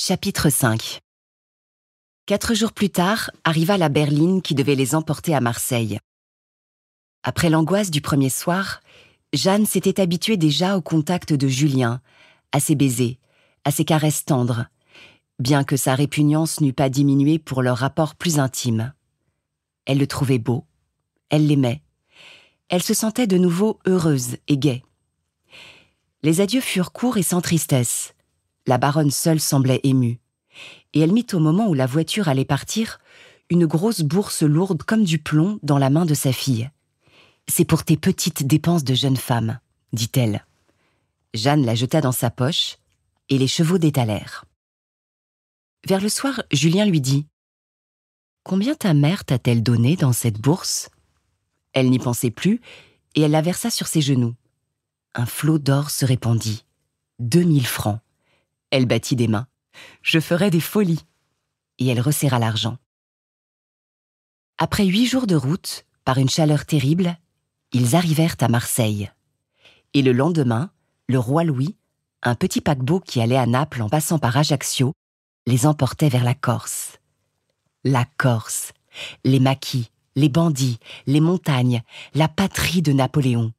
Chapitre 5 Quatre jours plus tard, arriva la berline qui devait les emporter à Marseille. Après l'angoisse du premier soir, Jeanne s'était habituée déjà au contact de Julien, à ses baisers, à ses caresses tendres, bien que sa répugnance n'eût pas diminué pour leur rapport plus intime. Elle le trouvait beau, elle l'aimait, elle se sentait de nouveau heureuse et gaie. Les adieux furent courts et sans tristesse la baronne seule semblait émue. Et elle mit au moment où la voiture allait partir une grosse bourse lourde comme du plomb dans la main de sa fille. C'est pour tes petites dépenses de jeune femme, dit-elle. Jeanne la jeta dans sa poche et les chevaux détalèrent. Vers le soir, Julien lui dit Combien ta mère t'a-t-elle donné dans cette bourse Elle n'y pensait plus et elle la versa sur ses genoux. Un flot d'or se répandit. Deux mille francs. Elle battit des mains. Je ferai des folies. Et elle resserra l'argent. Après huit jours de route, par une chaleur terrible, ils arrivèrent à Marseille. Et le lendemain, le roi Louis, un petit paquebot qui allait à Naples en passant par Ajaccio, les emportait vers la Corse. La Corse, les maquis, les bandits, les montagnes, la patrie de Napoléon.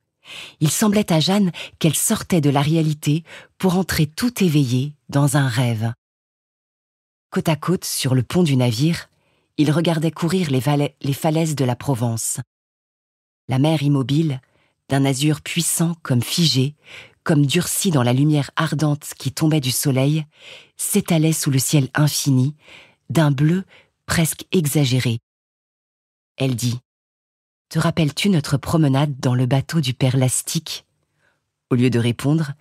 Il semblait à Jeanne qu'elle sortait de la réalité pour entrer tout éveillée dans un rêve. Côte à côte, sur le pont du navire, ils regardaient courir les, les falaises de la Provence. La mer immobile, d'un azur puissant comme figé, comme durci dans la lumière ardente qui tombait du soleil, s'étalait sous le ciel infini, d'un bleu presque exagéré. Elle dit te rappelles-tu notre promenade dans le bateau du père Lastique Au lieu de répondre,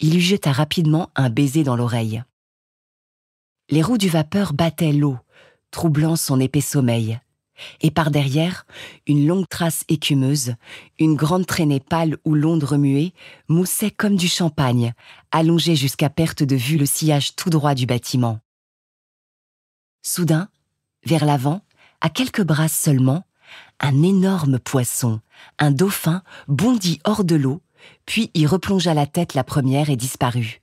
il lui jeta rapidement un baiser dans l'oreille. Les roues du vapeur battaient l'eau, troublant son épais sommeil. Et par derrière, une longue trace écumeuse, une grande traînée pâle où l'onde remuée moussait comme du champagne, allongeait jusqu'à perte de vue le sillage tout droit du bâtiment. Soudain, vers l'avant, à quelques brasses seulement, un énorme poisson, un dauphin, bondit hors de l'eau, puis y replongea la tête la première et disparut.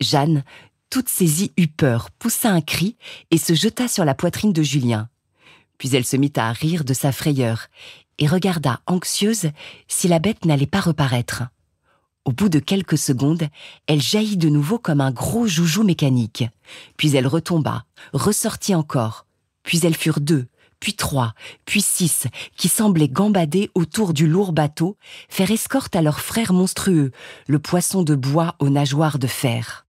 Jeanne, toute saisie, eut peur, poussa un cri et se jeta sur la poitrine de Julien. Puis elle se mit à rire de sa frayeur et regarda anxieuse si la bête n'allait pas reparaître. Au bout de quelques secondes, elle jaillit de nouveau comme un gros joujou mécanique. Puis elle retomba, ressortit encore. Puis elles furent deux, puis trois, puis six, qui semblaient gambader autour du lourd bateau, faire escorte à leur frère monstrueux, le poisson de bois aux nageoires de fer.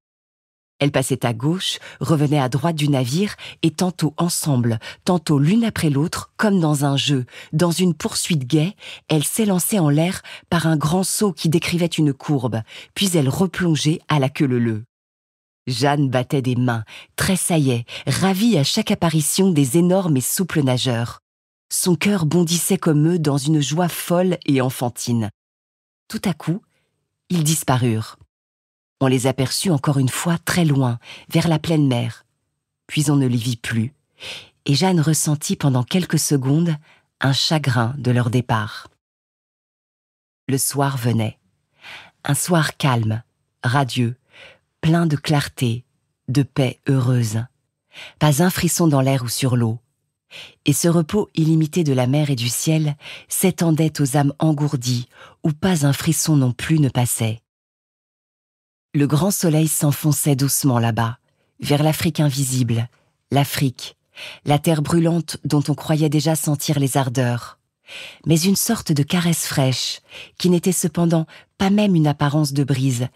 Elles passaient à gauche, revenaient à droite du navire, et tantôt ensemble, tantôt l'une après l'autre, comme dans un jeu, dans une poursuite gaie, elles s'élançaient en l'air par un grand saut qui décrivait une courbe, puis elles replongeaient à la queue leu Jeanne battait des mains, tressaillait, ravie à chaque apparition des énormes et souples nageurs. Son cœur bondissait comme eux dans une joie folle et enfantine. Tout à coup, ils disparurent. On les aperçut encore une fois très loin, vers la pleine mer. Puis on ne les vit plus, et Jeanne ressentit pendant quelques secondes un chagrin de leur départ. Le soir venait. Un soir calme, radieux, plein de clarté, de paix heureuse. Pas un frisson dans l'air ou sur l'eau. Et ce repos illimité de la mer et du ciel s'étendait aux âmes engourdies, où pas un frisson non plus ne passait. Le grand soleil s'enfonçait doucement là-bas, vers l'Afrique invisible, l'Afrique, la terre brûlante dont on croyait déjà sentir les ardeurs mais une sorte de caresse fraîche, qui n'était cependant pas même une apparence de brise,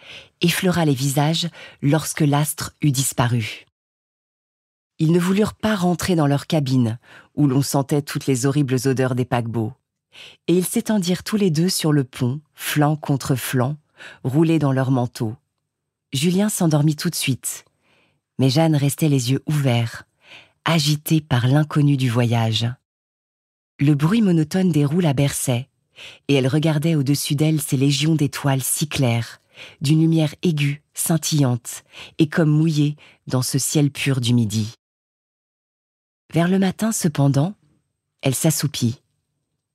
effleura les visages lorsque l'astre eut disparu. Ils ne voulurent pas rentrer dans leur cabine, où l'on sentait toutes les horribles odeurs des paquebots, et ils s'étendirent tous les deux sur le pont, flanc contre flanc, roulés dans leurs manteaux. Julien s'endormit tout de suite, mais Jeanne restait les yeux ouverts, agitée par l'inconnu du voyage. Le bruit monotone des roues la berçait, et elle regardait au-dessus d'elle ces légions d'étoiles si claires, d'une lumière aiguë, scintillante, et comme mouillée dans ce ciel pur du midi. Vers le matin, cependant, elle s'assoupit.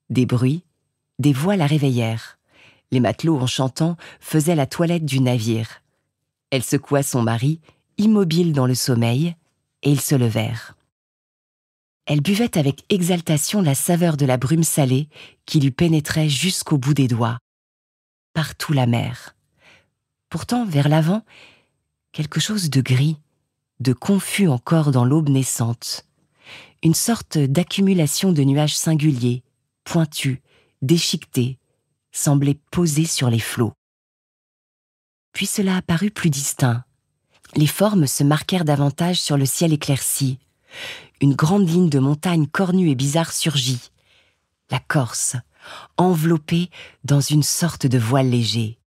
Des bruits, des voix la réveillèrent. Les matelots, en chantant, faisaient la toilette du navire. Elle secoua son mari, immobile dans le sommeil, et ils se levèrent. Elle buvait avec exaltation la saveur de la brume salée qui lui pénétrait jusqu'au bout des doigts. Partout la mer. Pourtant, vers l'avant, quelque chose de gris, de confus encore dans l'aube naissante. Une sorte d'accumulation de nuages singuliers, pointus, déchiquetés, semblait poser sur les flots. Puis cela apparut plus distinct. Les formes se marquèrent davantage sur le ciel éclairci une grande ligne de montagnes cornues et bizarres surgit. La Corse, enveloppée dans une sorte de voile léger.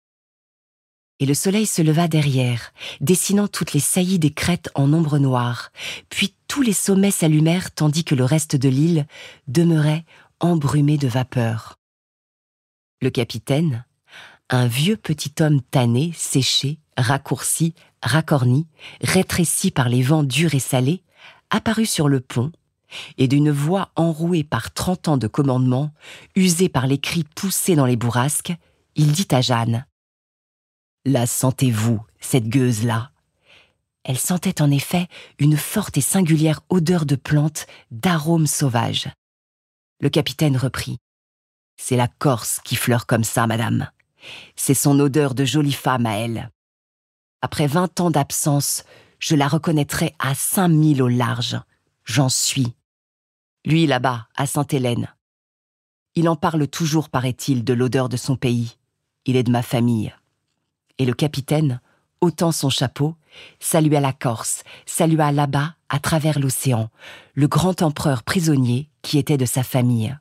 Et le soleil se leva derrière, dessinant toutes les saillies des crêtes en ombre noire, puis tous les sommets s'allumèrent tandis que le reste de l'île demeurait embrumé de vapeur. Le capitaine, un vieux petit homme tanné, séché, raccourci, raccorni, rétréci par les vents durs et salés, apparut sur le pont, et d'une voix enrouée par trente ans de commandement, usée par les cris poussés dans les bourrasques, il dit à Jeanne La sentez-vous, cette gueuse-là Elle sentait en effet une forte et singulière odeur de plantes, d'arômes sauvages. Le capitaine reprit C'est la Corse qui fleure comme ça, madame. C'est son odeur de jolie femme à elle. Après vingt ans d'absence, je la reconnaîtrai à cinq milles au large. J'en suis. Lui là-bas, à Sainte-Hélène. Il en parle toujours, paraît-il, de l'odeur de son pays. Il est de ma famille. Et le capitaine, ôtant son chapeau, salua la Corse, salua là-bas, à travers l'océan, le grand empereur prisonnier qui était de sa famille.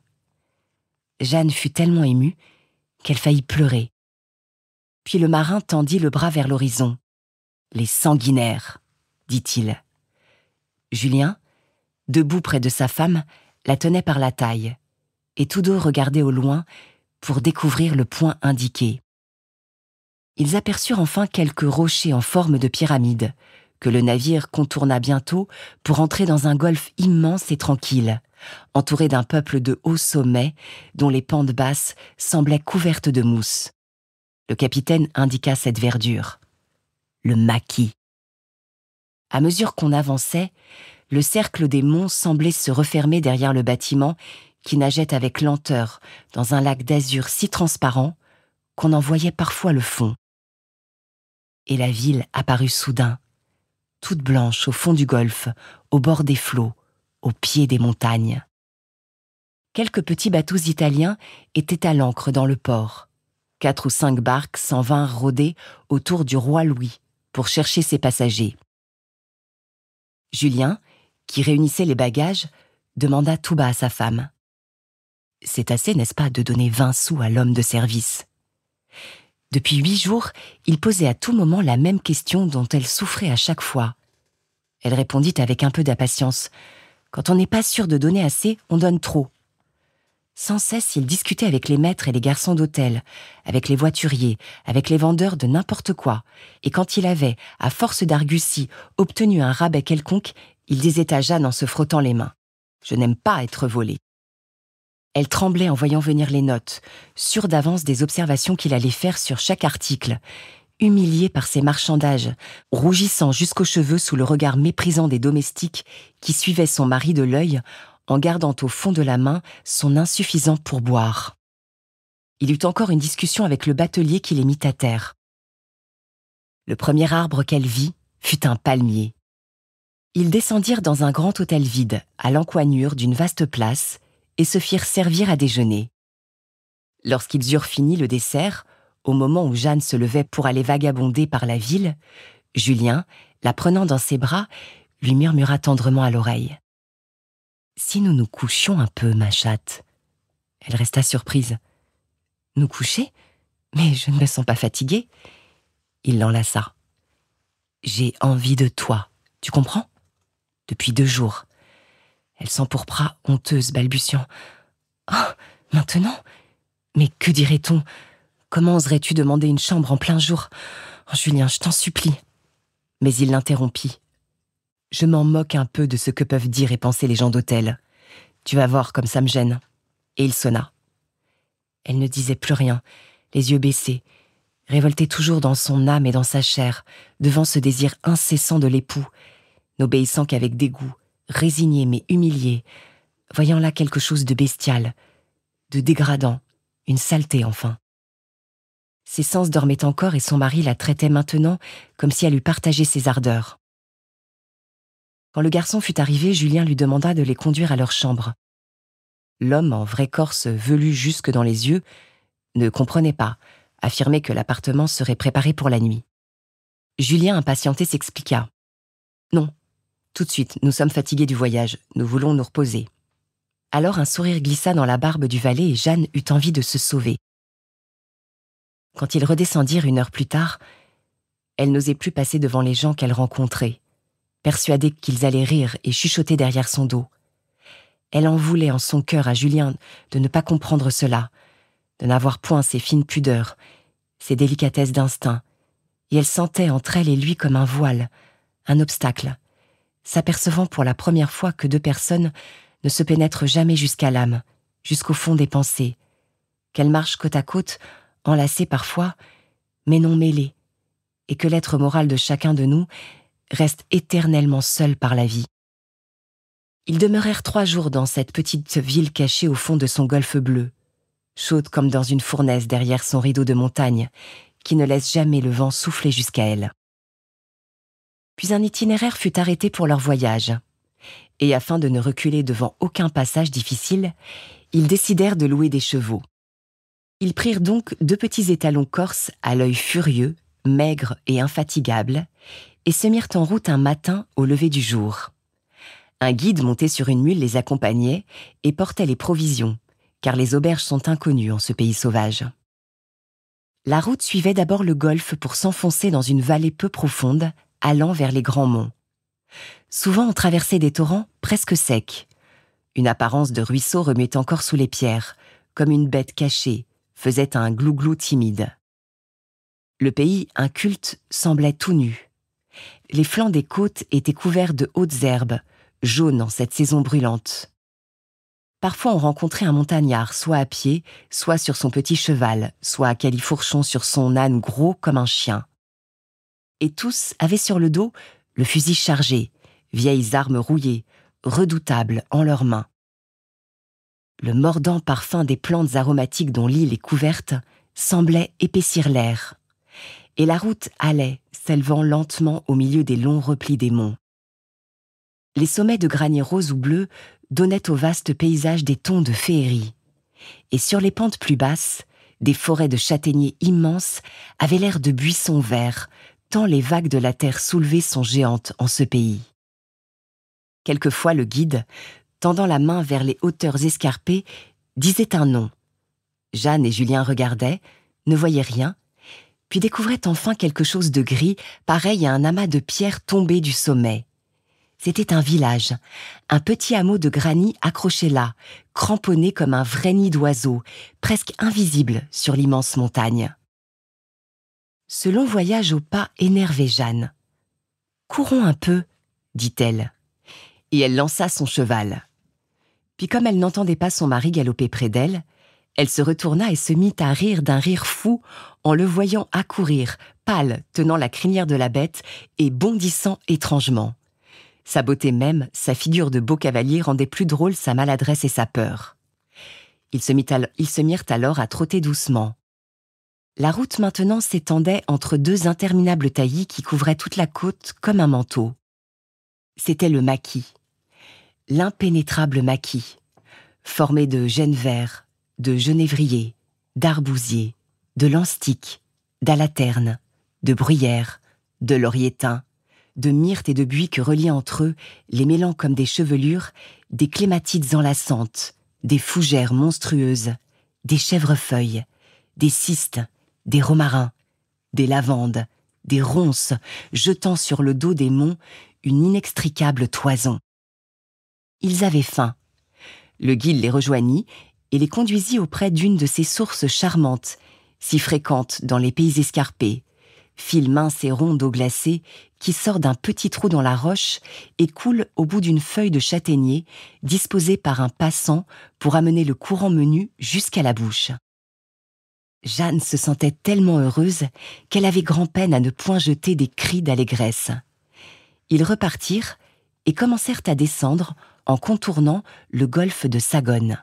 Jeanne fut tellement émue qu'elle faillit pleurer. Puis le marin tendit le bras vers l'horizon. Les sanguinaires dit-il. Julien, debout près de sa femme, la tenait par la taille, et tous deux regardaient au loin pour découvrir le point indiqué. Ils aperçurent enfin quelques rochers en forme de pyramide, que le navire contourna bientôt pour entrer dans un golfe immense et tranquille, entouré d'un peuple de hauts sommets dont les pentes basses semblaient couvertes de mousse. Le capitaine indiqua cette verdure. Le maquis. À mesure qu'on avançait, le cercle des monts semblait se refermer derrière le bâtiment qui nageait avec lenteur dans un lac d'azur si transparent qu'on en voyait parfois le fond. Et la ville apparut soudain, toute blanche au fond du golfe, au bord des flots, au pied des montagnes. Quelques petits bateaux italiens étaient à l'ancre dans le port. Quatre ou cinq barques s'en vinrent rôder autour du roi Louis pour chercher ses passagers. Julien, qui réunissait les bagages, demanda tout bas à sa femme. C'est assez, n'est-ce pas, de donner vingt sous à l'homme de service Depuis huit jours, il posait à tout moment la même question dont elle souffrait à chaque fois. Elle répondit avec un peu d'impatience. Quand on n'est pas sûr de donner assez, on donne trop. Sans cesse, il discutait avec les maîtres et les garçons d'hôtel, avec les voituriers, avec les vendeurs de n'importe quoi. Et quand il avait, à force d'argutie, obtenu un rabais quelconque, il désétagea en se frottant les mains Je n'aime pas être volé. Elle tremblait en voyant venir les notes, sûre d'avance des observations qu'il allait faire sur chaque article, humiliée par ses marchandages, rougissant jusqu'aux cheveux sous le regard méprisant des domestiques qui suivaient son mari de l'œil en gardant au fond de la main son insuffisant pourboire. Il eut encore une discussion avec le batelier qui les mit à terre. Le premier arbre qu'elle vit fut un palmier. Ils descendirent dans un grand hôtel vide, à l'encoignure d'une vaste place, et se firent servir à déjeuner. Lorsqu'ils eurent fini le dessert, au moment où Jeanne se levait pour aller vagabonder par la ville, Julien, la prenant dans ses bras, lui murmura tendrement à l'oreille. Si nous nous couchions un peu, ma chatte Elle resta surprise. Nous coucher Mais je ne me sens pas fatiguée. Il l'enlaça. J'ai envie de toi, tu comprends Depuis deux jours. Elle s'empourpra, honteuse, balbutiant. Oh, maintenant Mais que dirait-on Comment oserais-tu demander une chambre en plein jour oh, Julien, je t'en supplie. Mais il l'interrompit, je m'en moque un peu de ce que peuvent dire et penser les gens d'hôtel. Tu vas voir comme ça me gêne. Et il sonna. Elle ne disait plus rien, les yeux baissés, révoltée toujours dans son âme et dans sa chair, devant ce désir incessant de l'époux, n'obéissant qu'avec dégoût, résignée mais humiliée, voyant là quelque chose de bestial, de dégradant, une saleté enfin. Ses sens dormaient encore et son mari la traitait maintenant comme si elle eût partagé ses ardeurs. Quand le garçon fut arrivé, Julien lui demanda de les conduire à leur chambre. L'homme, en vrai corse velu jusque dans les yeux, ne comprenait pas, affirmait que l'appartement serait préparé pour la nuit. Julien, impatienté, s'expliqua. Non, tout de suite, nous sommes fatigués du voyage, nous voulons nous reposer. Alors un sourire glissa dans la barbe du valet et Jeanne eut envie de se sauver. Quand ils redescendirent une heure plus tard, elle n'osait plus passer devant les gens qu'elle rencontrait persuadée qu'ils allaient rire et chuchoter derrière son dos. Elle en voulait en son cœur à Julien de ne pas comprendre cela, de n'avoir point ses fines pudeurs, ses délicatesses d'instinct, et elle sentait entre elle et lui comme un voile, un obstacle, s'apercevant pour la première fois que deux personnes ne se pénètrent jamais jusqu'à l'âme, jusqu'au fond des pensées, qu'elles marchent côte à côte, enlacées parfois, mais non mêlées, et que l'être moral de chacun de nous reste éternellement seul par la vie. Ils demeurèrent trois jours dans cette petite ville cachée au fond de son golfe bleu, chaude comme dans une fournaise derrière son rideau de montagne, qui ne laisse jamais le vent souffler jusqu'à elle. Puis un itinéraire fut arrêté pour leur voyage, et afin de ne reculer devant aucun passage difficile, ils décidèrent de louer des chevaux. Ils prirent donc deux petits étalons corses à l'œil furieux, maigre et infatigable, et se mirent en route un matin au lever du jour. Un guide monté sur une mule les accompagnait et portait les provisions, car les auberges sont inconnues en ce pays sauvage. La route suivait d'abord le golfe pour s'enfoncer dans une vallée peu profonde, allant vers les grands monts. Souvent on traversait des torrents presque secs. Une apparence de ruisseau remuait encore sous les pierres, comme une bête cachée, faisait un glouglou timide. Le pays inculte semblait tout nu, les flancs des côtes étaient couverts de hautes herbes, jaunes en cette saison brûlante. Parfois on rencontrait un montagnard, soit à pied, soit sur son petit cheval, soit à califourchon sur son âne gros comme un chien. Et tous avaient sur le dos le fusil chargé, vieilles armes rouillées, redoutables en leurs mains. Le mordant parfum des plantes aromatiques dont l'île est couverte semblait épaissir l'air et la route allait, s'élevant lentement au milieu des longs replis des monts. Les sommets de granit roses ou bleus donnaient au vaste paysage des tons de féerie, et sur les pentes plus basses, des forêts de châtaigniers immenses avaient l'air de buissons verts, tant les vagues de la terre soulevées sont géantes en ce pays. Quelquefois le guide, tendant la main vers les hauteurs escarpées, disait un nom. Jeanne et Julien regardaient, ne voyaient rien, puis découvrait enfin quelque chose de gris, pareil à un amas de pierres tombées du sommet. C'était un village, un petit hameau de granit accroché là, cramponné comme un vrai nid d'oiseau, presque invisible sur l'immense montagne. Ce long voyage au pas énervait Jeanne. Courons un peu, dit-elle. Et elle lança son cheval. Puis comme elle n'entendait pas son mari galoper près d'elle, elle se retourna et se mit à rire d'un rire fou en le voyant accourir, pâle, tenant la crinière de la bête et bondissant étrangement. Sa beauté même, sa figure de beau cavalier rendait plus drôle sa maladresse et sa peur. Ils se, se mirent alors à trotter doucement. La route maintenant s'étendait entre deux interminables taillis qui couvraient toute la côte comme un manteau. C'était le maquis. L'impénétrable maquis, formé de gênes verts, de genévrier, d'arbousier, de lanstic, d'alaterne, de bruyère, de laurietin, de myrte et de buis que relient entre eux, les mêlant comme des chevelures, des clématites enlaçantes, des fougères monstrueuses, des chèvrefeuilles, des cystes, des romarins, des lavandes, des ronces, jetant sur le dos des monts une inextricable toison. Ils avaient faim. Le guide les rejoignit et les conduisit auprès d'une de ces sources charmantes, si fréquentes dans les pays escarpés, fil mince et rond d'eau glacée qui sort d'un petit trou dans la roche et coule au bout d'une feuille de châtaignier disposée par un passant pour amener le courant menu jusqu'à la bouche. Jeanne se sentait tellement heureuse qu'elle avait grand-peine à ne point jeter des cris d'allégresse. Ils repartirent et commencèrent à descendre en contournant le golfe de Sagone.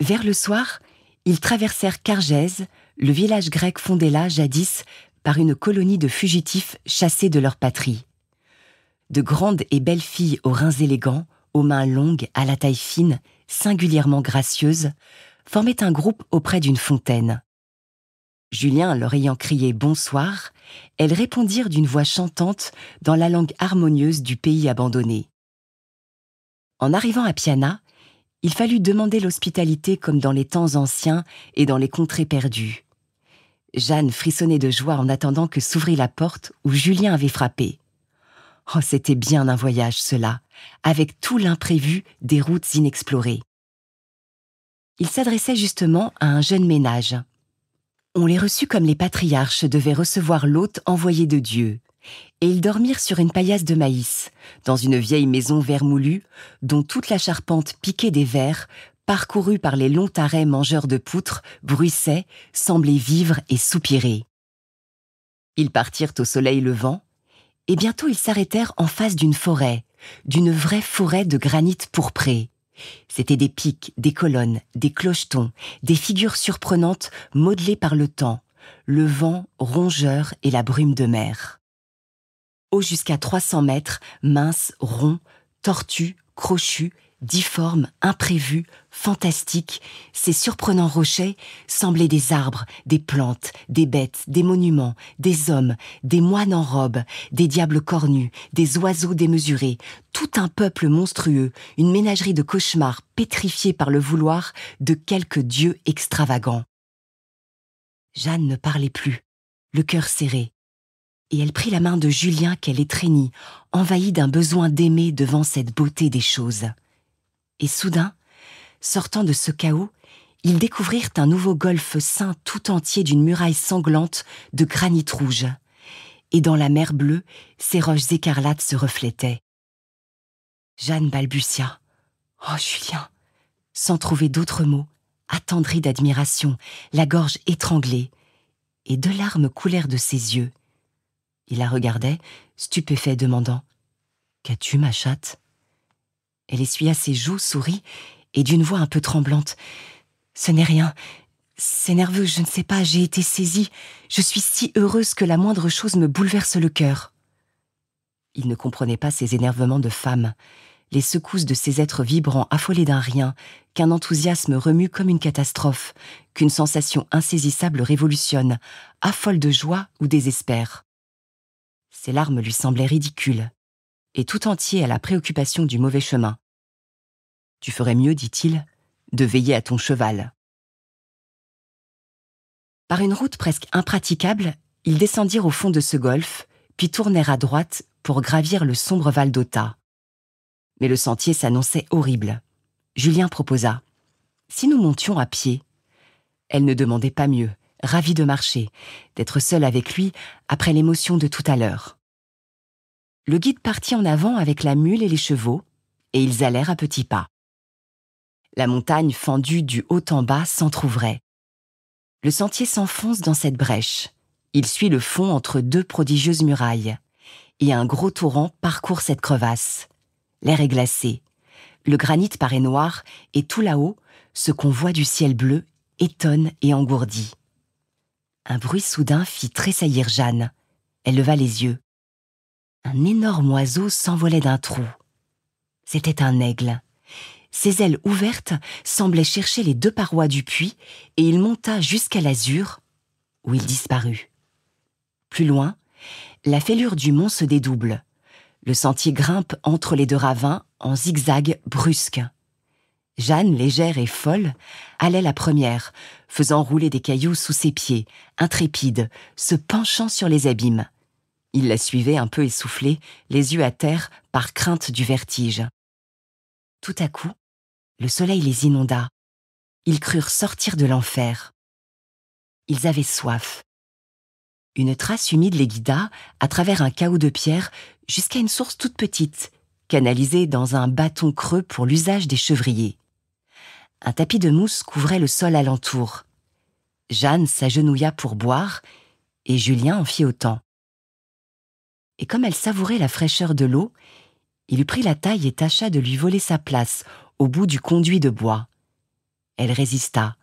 Vers le soir, ils traversèrent Cargèse, le village grec fondé là, jadis, par une colonie de fugitifs chassés de leur patrie. De grandes et belles filles aux reins élégants, aux mains longues, à la taille fine, singulièrement gracieuses, formaient un groupe auprès d'une fontaine. Julien leur ayant crié bonsoir, elles répondirent d'une voix chantante dans la langue harmonieuse du pays abandonné. En arrivant à Piana, il fallut demander l'hospitalité comme dans les temps anciens et dans les contrées perdues. Jeanne frissonnait de joie en attendant que s'ouvrit la porte où Julien avait frappé. Oh, c'était bien un voyage, cela, avec tout l'imprévu des routes inexplorées. Il s'adressait justement à un jeune ménage. On les reçut comme les patriarches devaient recevoir l'hôte envoyé de Dieu et ils dormirent sur une paillasse de maïs, dans une vieille maison vermoulue, dont toute la charpente piquée des vers, parcourue par les longs tarets mangeurs de poutres, bruissait, semblait vivre et soupirer. Ils partirent au soleil levant, et bientôt ils s'arrêtèrent en face d'une forêt, d'une vraie forêt de granit pourpré. C'étaient des pics, des colonnes, des clochetons, des figures surprenantes modelées par le temps, le vent rongeur et la brume de mer haut jusqu'à 300 mètres, mince, rond, tortu, crochu, difforme, imprévu, fantastique, ces surprenants rochers semblaient des arbres, des plantes, des bêtes, des monuments, des hommes, des moines en robe, des diables cornus, des oiseaux démesurés, tout un peuple monstrueux, une ménagerie de cauchemars pétrifiés par le vouloir de quelque dieu extravagant. Jeanne ne parlait plus, le cœur serré, et elle prit la main de Julien qu'elle étreignit, envahie d'un besoin d'aimer devant cette beauté des choses. Et soudain, sortant de ce chaos, ils découvrirent un nouveau golfe sain tout entier d'une muraille sanglante de granit rouge. Et dans la mer bleue, ses roches écarlates se reflétaient. Jeanne balbutia. Oh, Julien! Sans trouver d'autres mots, attendrie d'admiration, la gorge étranglée, et deux larmes coulèrent de ses yeux. Il la regardait, stupéfait, demandant Qu'as-tu, ma chatte Elle essuya ses joues, sourit, et d'une voix un peu tremblante Ce n'est rien. C'est nerveux, je ne sais pas, j'ai été saisie. Je suis si heureuse que la moindre chose me bouleverse le cœur. Il ne comprenait pas ces énervements de femme, les secousses de ces êtres vibrants affolés d'un rien, qu'un enthousiasme remue comme une catastrophe, qu'une sensation insaisissable révolutionne, affole de joie ou désespère. Ses larmes lui semblaient ridicules, et tout entier à la préoccupation du mauvais chemin. Tu ferais mieux, dit-il, de veiller à ton cheval. Par une route presque impraticable, ils descendirent au fond de ce golfe, puis tournèrent à droite pour gravir le sombre val d'Ota. Mais le sentier s'annonçait horrible. Julien proposa. Si nous montions à pied Elle ne demandait pas mieux ravi de marcher, d'être seul avec lui après l'émotion de tout à l'heure. Le guide partit en avant avec la mule et les chevaux, et ils allèrent à petits pas. La montagne fendue du haut en bas s'entr'ouvrait. Le sentier s'enfonce dans cette brèche. Il suit le fond entre deux prodigieuses murailles, et un gros torrent parcourt cette crevasse. L'air est glacé. Le granit paraît noir, et tout là-haut, ce qu'on voit du ciel bleu étonne et engourdit. Un bruit soudain fit tressaillir Jeanne. Elle leva les yeux. Un énorme oiseau s'envolait d'un trou. C'était un aigle. Ses ailes ouvertes semblaient chercher les deux parois du puits et il monta jusqu'à l'azur, où il disparut. Plus loin, la fêlure du mont se dédouble. Le sentier grimpe entre les deux ravins en zigzag brusque. Jeanne, légère et folle, allait la première, faisant rouler des cailloux sous ses pieds, intrépide, se penchant sur les abîmes. Il la suivait un peu essoufflé, les yeux à terre, par crainte du vertige. Tout à coup, le soleil les inonda. Ils crurent sortir de l'enfer. Ils avaient soif. Une trace humide les guida, à travers un chaos de pierres, jusqu'à une source toute petite, canalisée dans un bâton creux pour l'usage des chevriers. Un tapis de mousse couvrait le sol alentour. Jeanne s'agenouilla pour boire, et Julien en fit autant. Et comme elle savourait la fraîcheur de l'eau, il prit la taille et tâcha de lui voler sa place au bout du conduit de bois. Elle résista.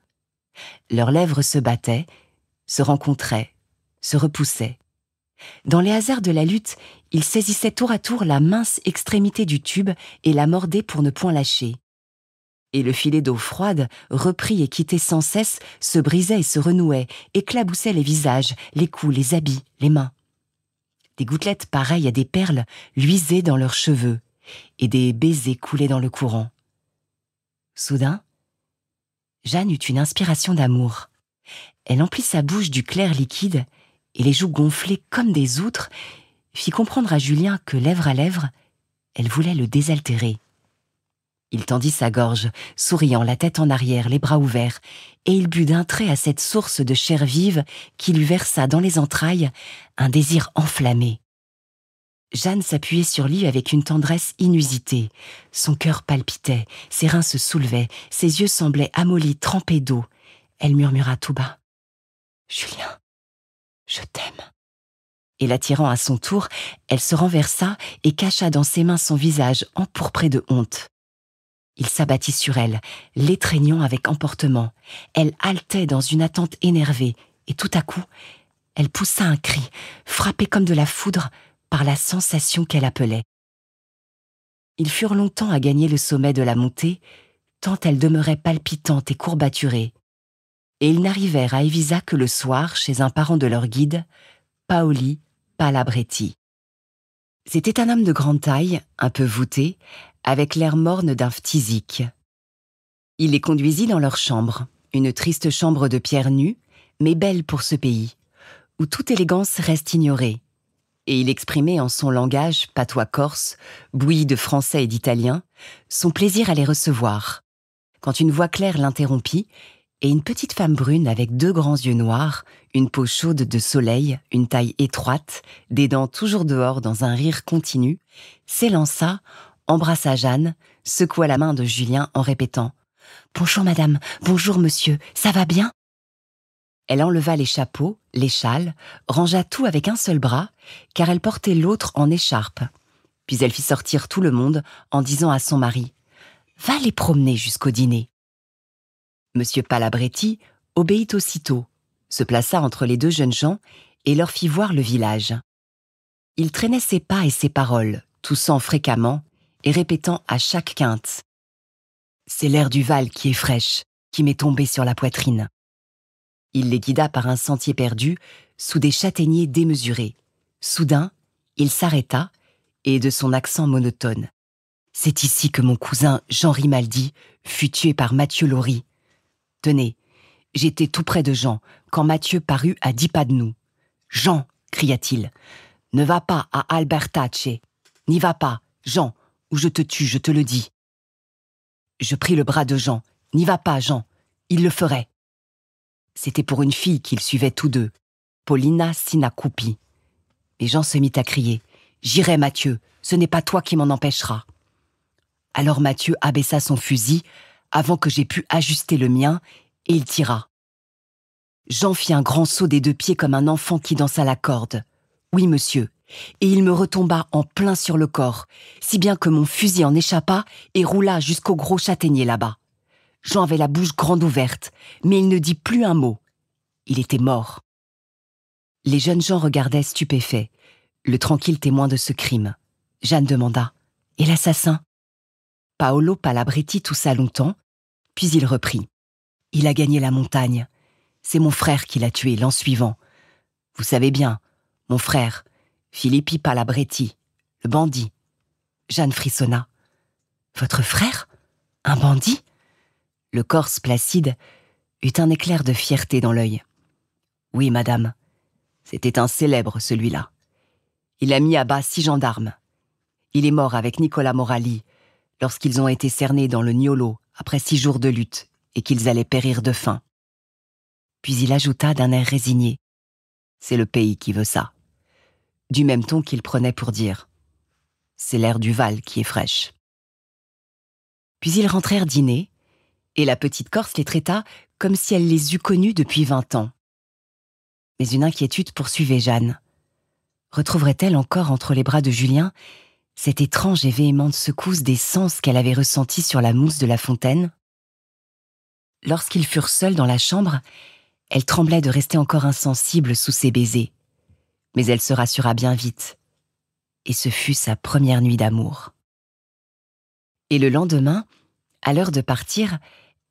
Leurs lèvres se battaient, se rencontraient, se repoussaient. Dans les hasards de la lutte, il saisissait tour à tour la mince extrémité du tube et la mordait pour ne point lâcher et le filet d'eau froide, repris et quitté sans cesse, se brisait et se renouait, éclaboussait les visages, les coups, les habits, les mains. Des gouttelettes pareilles à des perles luisaient dans leurs cheveux, et des baisers coulaient dans le courant. Soudain, Jeanne eut une inspiration d'amour. Elle emplit sa bouche du clair liquide, et les joues gonflées comme des outres, fit comprendre à Julien que lèvre à lèvre, elle voulait le désaltérer. Il tendit sa gorge, souriant, la tête en arrière, les bras ouverts, et il but d'un trait à cette source de chair vive qui lui versa dans les entrailles un désir enflammé. Jeanne s'appuyait sur lui avec une tendresse inusitée. Son cœur palpitait, ses reins se soulevaient, ses yeux semblaient amollis, trempés d'eau. Elle murmura tout bas. Julien, je t'aime. Et l'attirant à son tour, elle se renversa et cacha dans ses mains son visage empourpré de honte. Il s'abattit sur elle, l'étreignant avec emportement. Elle haletait dans une attente énervée, et tout à coup, elle poussa un cri, frappée comme de la foudre par la sensation qu'elle appelait. Ils furent longtemps à gagner le sommet de la montée, tant elle demeurait palpitante et courbaturée. Et ils n'arrivèrent à Evisa que le soir chez un parent de leur guide, Paoli Palabretti. C'était un homme de grande taille, un peu voûté, avec l'air morne d'un phtisique. Il les conduisit dans leur chambre, une triste chambre de pierre nue, mais belle pour ce pays, où toute élégance reste ignorée. Et il exprimait en son langage patois corse, bouilli de français et d'italien, son plaisir à les recevoir. Quand une voix claire l'interrompit, et une petite femme brune avec deux grands yeux noirs, une peau chaude de soleil, une taille étroite, des dents toujours dehors dans un rire continu, s'élança embrassa Jeanne, secoua la main de Julien en répétant ⁇ Bonjour madame, bonjour monsieur, ça va bien ?⁇ Elle enleva les chapeaux, les châles, rangea tout avec un seul bras, car elle portait l'autre en écharpe. Puis elle fit sortir tout le monde en disant à son mari ⁇ Va les promener jusqu'au dîner !⁇ Monsieur Palabretti obéit aussitôt, se plaça entre les deux jeunes gens et leur fit voir le village. Il traînait ses pas et ses paroles, toussant fréquemment et répétant à chaque quinte. C'est l'air du Val qui est fraîche, qui m'est tombé sur la poitrine. Il les guida par un sentier perdu, sous des châtaigniers démesurés. Soudain, il s'arrêta, et de son accent monotone. C'est ici que mon cousin Jean Rimaldi fut tué par Mathieu Laurie. Tenez, j'étais tout près de Jean quand Mathieu parut à dix pas de nous. Jean, cria-t-il, ne va pas à Albertace. N'y va pas, Jean, ou je te tue, je te le dis. Je pris le bras de Jean. N'y va pas, Jean. Il le ferait. C'était pour une fille qu'ils suivaient tous deux, Paulina Sinakoupi. Mais Jean se mit à crier. J'irai, Mathieu, ce n'est pas toi qui m'en empêcheras. Alors Mathieu abaissa son fusil avant que j'aie pu ajuster le mien, et il tira. Jean fit un grand saut des deux pieds comme un enfant qui danse à la corde. Oui, monsieur, et il me retomba en plein sur le corps, si bien que mon fusil en échappa et roula jusqu'au gros châtaignier là-bas. Jean avait la bouche grande ouverte, mais il ne dit plus un mot. Il était mort. Les jeunes gens regardaient stupéfaits, le tranquille témoin de ce crime. Jeanne demanda Et l'assassin Paolo Palabretti toussa longtemps, puis il reprit. Il a gagné la montagne. C'est mon frère qui l'a tué l'an suivant. Vous savez bien, mon frère, Philippe Palabretti, le bandit. Jeanne frissonna. Votre frère Un bandit Le Corse placide eut un éclair de fierté dans l'œil. Oui, madame, c'était un célèbre, celui-là. Il a mis à bas six gendarmes. Il est mort avec Nicolas Morali lorsqu'ils ont été cernés dans le Niolo après six jours de lutte et qu'ils allaient périr de faim. Puis il ajouta d'un air résigné C'est le pays qui veut ça du même ton qu'il prenait pour dire C'est l'air du Val qui est fraîche. Puis ils rentrèrent dîner, et la petite Corse les traita comme si elle les eût connus depuis vingt ans. Mais une inquiétude poursuivait Jeanne. Retrouverait-elle encore entre les bras de Julien cette étrange et véhémente secousse des sens qu'elle avait ressentie sur la mousse de la fontaine Lorsqu'ils furent seuls dans la chambre, elle tremblait de rester encore insensible sous ses baisers mais elle se rassura bien vite. Et ce fut sa première nuit d'amour. Et le lendemain, à l'heure de partir,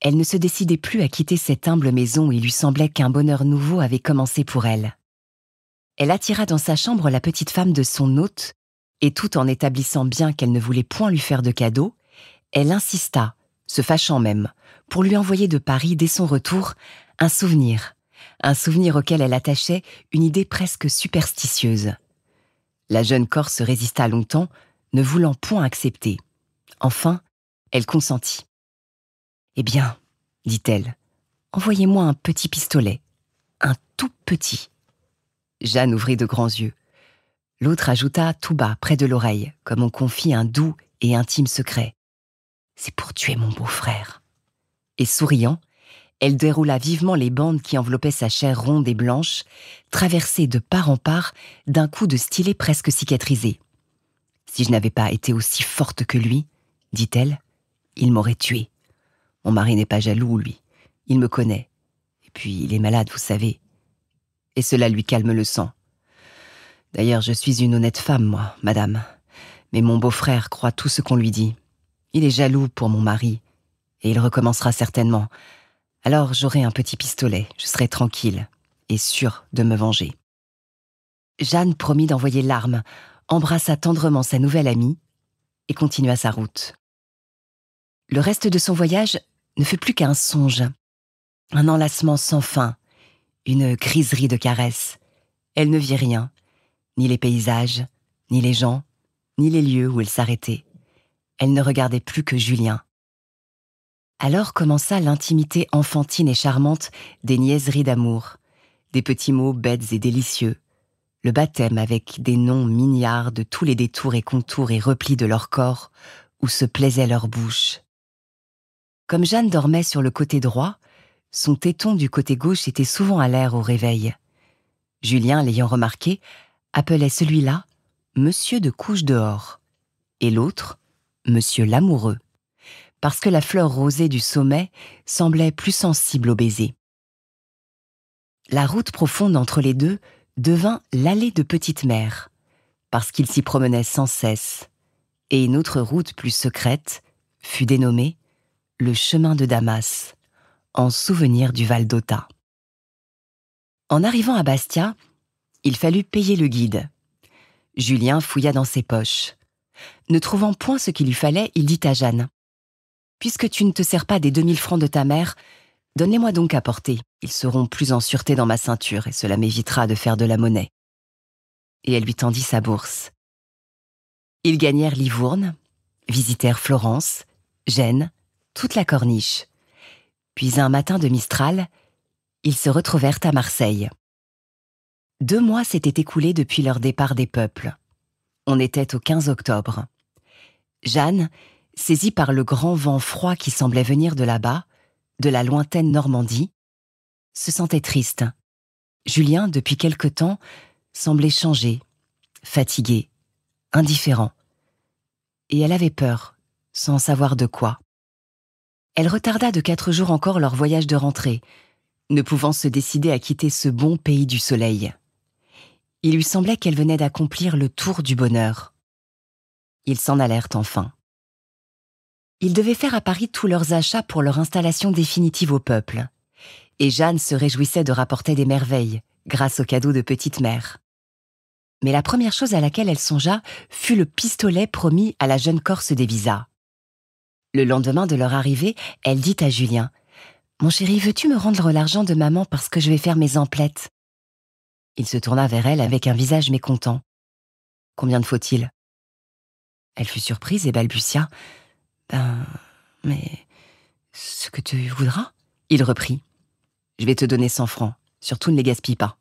elle ne se décidait plus à quitter cette humble maison où il lui semblait qu'un bonheur nouveau avait commencé pour elle. Elle attira dans sa chambre la petite femme de son hôte, et tout en établissant bien qu'elle ne voulait point lui faire de cadeau, elle insista, se fâchant même, pour lui envoyer de Paris dès son retour un souvenir, un souvenir auquel elle attachait une idée presque superstitieuse. La jeune Corse résista longtemps, ne voulant point accepter. Enfin, elle consentit. Eh bien, dit-elle, envoyez-moi un petit pistolet, un tout petit. Jeanne ouvrit de grands yeux. L'autre ajouta tout bas, près de l'oreille, comme on confie un doux et intime secret. C'est pour tuer mon beau-frère. Et souriant, elle déroula vivement les bandes qui enveloppaient sa chair ronde et blanche, traversée de part en part d'un coup de stylet presque cicatrisé. Si je n'avais pas été aussi forte que lui, dit-elle, il m'aurait tuée. Mon mari n'est pas jaloux, lui. Il me connaît. Et puis, il est malade, vous savez. Et cela lui calme le sang. D'ailleurs, je suis une honnête femme, moi, madame. Mais mon beau-frère croit tout ce qu'on lui dit. Il est jaloux pour mon mari. Et il recommencera certainement. Alors j'aurai un petit pistolet, je serai tranquille et sûre de me venger. Jeanne promit d'envoyer l'arme, embrassa tendrement sa nouvelle amie et continua sa route. Le reste de son voyage ne fut plus qu'un songe, un enlacement sans fin, une griserie de caresses. Elle ne vit rien, ni les paysages, ni les gens, ni les lieux où elle s'arrêtait. Elle ne regardait plus que Julien, alors commença l'intimité enfantine et charmante des niaiseries d'amour, des petits mots bêtes et délicieux, le baptême avec des noms mignards de tous les détours et contours et replis de leur corps, où se plaisait leur bouche. Comme Jeanne dormait sur le côté droit, son téton du côté gauche était souvent à l'air au réveil. Julien, l'ayant remarqué, appelait celui-là Monsieur de couche dehors et l'autre Monsieur l'amoureux parce que la fleur rosée du sommet semblait plus sensible au baiser. La route profonde entre les deux devint l'allée de Petite Mère, parce qu'il s'y promenait sans cesse, et une autre route plus secrète fut dénommée le chemin de Damas, en souvenir du Val d'Ota. En arrivant à Bastia, il fallut payer le guide. Julien fouilla dans ses poches. Ne trouvant point ce qu'il lui fallait, il dit à Jeanne Puisque tu ne te sers pas des 2000 francs de ta mère, donnez moi donc à porter. Ils seront plus en sûreté dans ma ceinture et cela m'évitera de faire de la monnaie. Et elle lui tendit sa bourse. Ils gagnèrent Livourne, visitèrent Florence, Gênes, toute la corniche. Puis un matin de Mistral, ils se retrouvèrent à Marseille. Deux mois s'étaient écoulés depuis leur départ des peuples. On était au 15 octobre. Jeanne, Saisie par le grand vent froid qui semblait venir de là-bas, de la lointaine Normandie, se sentait triste. Julien, depuis quelque temps, semblait changé, fatigué, indifférent. Et elle avait peur, sans savoir de quoi. Elle retarda de quatre jours encore leur voyage de rentrée, ne pouvant se décider à quitter ce bon pays du soleil. Il lui semblait qu'elle venait d'accomplir le tour du bonheur. Ils s'en allèrent enfin. Ils devaient faire à Paris tous leurs achats pour leur installation définitive au peuple. Et Jeanne se réjouissait de rapporter des merveilles, grâce aux cadeaux de petite mère. Mais la première chose à laquelle elle songea fut le pistolet promis à la jeune Corse des visas. Le lendemain de leur arrivée, elle dit à Julien Mon chéri, veux-tu me rendre l'argent de maman parce que je vais faire mes emplettes Il se tourna vers elle avec un visage mécontent. Combien de faut-il Elle fut surprise et balbutia ben, mais ce que tu voudras, il reprit. Je vais te donner cent francs, surtout ne les gaspille pas.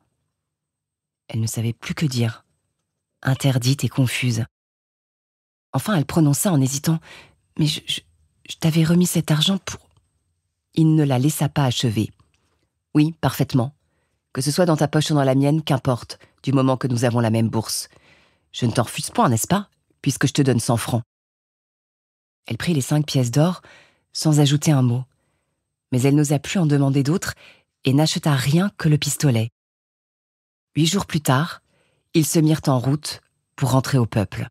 Elle ne savait plus que dire, interdite et confuse. Enfin, elle prononça en hésitant Mais je, je, je t'avais remis cet argent pour. Il ne la laissa pas achever. Oui, parfaitement. Que ce soit dans ta poche ou dans la mienne, qu'importe, du moment que nous avons la même bourse. Je ne t'en refuse point, n'est-ce pas, puisque je te donne cent francs. Elle prit les cinq pièces d'or sans ajouter un mot. Mais elle n'osa plus en demander d'autres et n'acheta rien que le pistolet. Huit jours plus tard, ils se mirent en route pour rentrer au peuple.